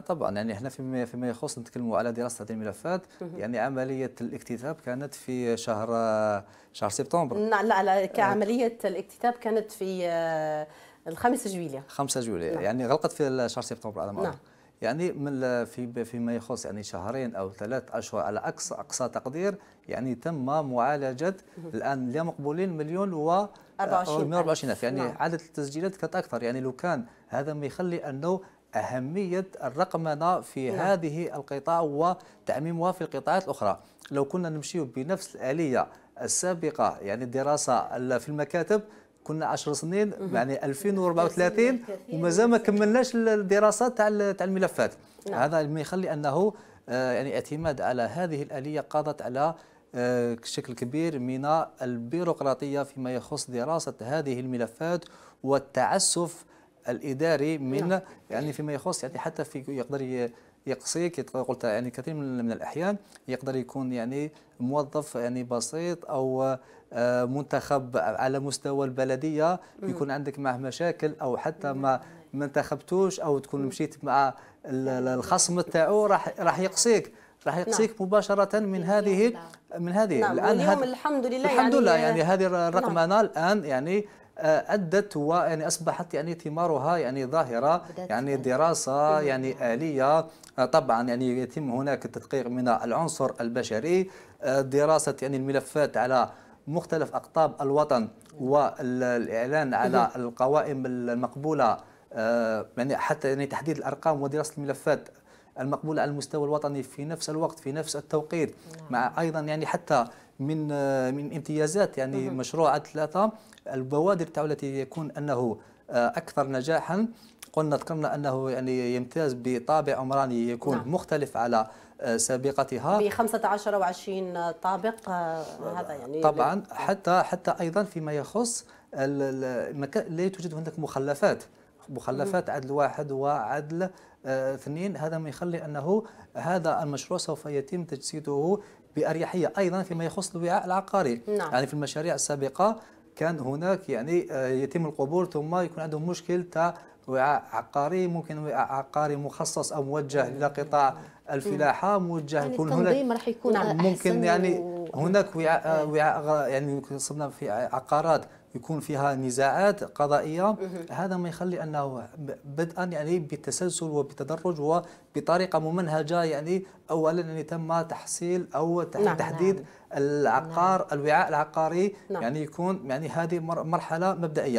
طبعا يعني احنا فيما فيما يخص نتكلموا على دراسه هذه الملفات يعني عمليه الاكتتاب كانت في شهر شهر سبتمبر نعم، لا لا, لا آه، كعمليه الاكتتاب كانت في آه، الخامسة جويلية 5 جويلية نعم. يعني غلقت في شهر سبتمبر على ما نعم. يعني من في فيما يخص يعني شهرين او ثلاث اشهر على اقصى اقصى تقدير يعني تم معالجه الان اللي مقبولين مليون و 24000 آه، يعني نعم. عدد التسجيلات كانت اكثر يعني لو كان هذا ما يخلي انه أهمية الرقمنة في نعم. هذه القطاع وتعميمها في القطاعات الأخرى لو كنا نمشي بنفس الآلية السابقة يعني الدراسة في المكاتب كنا 10 سنين يعني 2034 ومازال ما كملناش الدراسة تاع تاع الملفات نعم. هذا ما يخلي أنه آه، يعني اعتماد على هذه الآلية قضت على آه، شكل كبير من البيروقراطية فيما يخص دراسة هذه الملفات والتعسف الاداري من نعم. يعني فيما يخص يعني حتى في يقدر يقصيك قلت يعني كثير من الاحيان يقدر يكون يعني موظف يعني بسيط او آه، منتخب على مستوى البلديه يكون عندك معه مشاكل او حتى ما ما انتخبتوش او تكون مشيت مع الخصم تاعو راح راح يقصيك راح نعم. يقصيك نعم. مباشره من هذه نعم. من هذه نعم. الان اليوم الحمد لله الحمد لله يعني, يعني هذه الرقمنه نعم. الان يعني آه، ادت ويعني اصبحت يعني ثمارها يعني ظاهره يعني, يعني دراسه يعني اليه آه، طبعا يعني يتم هناك التدقيق من العنصر البشري آه، دراسه يعني الملفات على مختلف اقطاب الوطن والاعلان على القوائم المقبوله يعني حتى يعني تحديد الارقام ودراسه الملفات المقبولة على المستوى الوطني في نفس الوقت في نفس التوقيت نعم. مع أيضا يعني حتى من آه، من امتيازات يعني مم. مشروع ثلاثة البوادر تاعو التي يكون أنه آه، أكثر نجاحا قلنا ذكرنا أنه يعني يمتاز بطابع عمراني يكون نعم. مختلف على آه، سابقتها ب 15 و 20 طابق هذا يعني طبعا حتى حتى ايضا فيما يخص لا توجد هناك مخلفات مخلفات عدل واحد وعدل آه، اثنين هذا ما يخلي انه هذا المشروع سوف يتم تجسيده باريحيه ايضا فيما يخص الوعاء العقاري نعم. يعني في المشاريع السابقه كان هناك يعني آه، يتم القبول ثم يكون عندهم مشكل تاع وعاء عقاري ممكن وعاء عقاري مخصص او موجه الى قطاع الفلاحه نعم. موجه يعني يكون هناك راح يكون نعم ممكن يعني و... هناك وعاء إيه. وعاء يعني صرنا في عقارات يكون فيها نزاعات قضائية هذا ما يخلي أنه بدءا يعني بالتسلسل وبتدرج وبطريقة ممنهجة يعني أولا ان يعني تم تحصيل أو نعم، تحديد نعم العقار نعم الوعاء العقاري نعم يعني يكون يعني هذه مرحلة مبدئية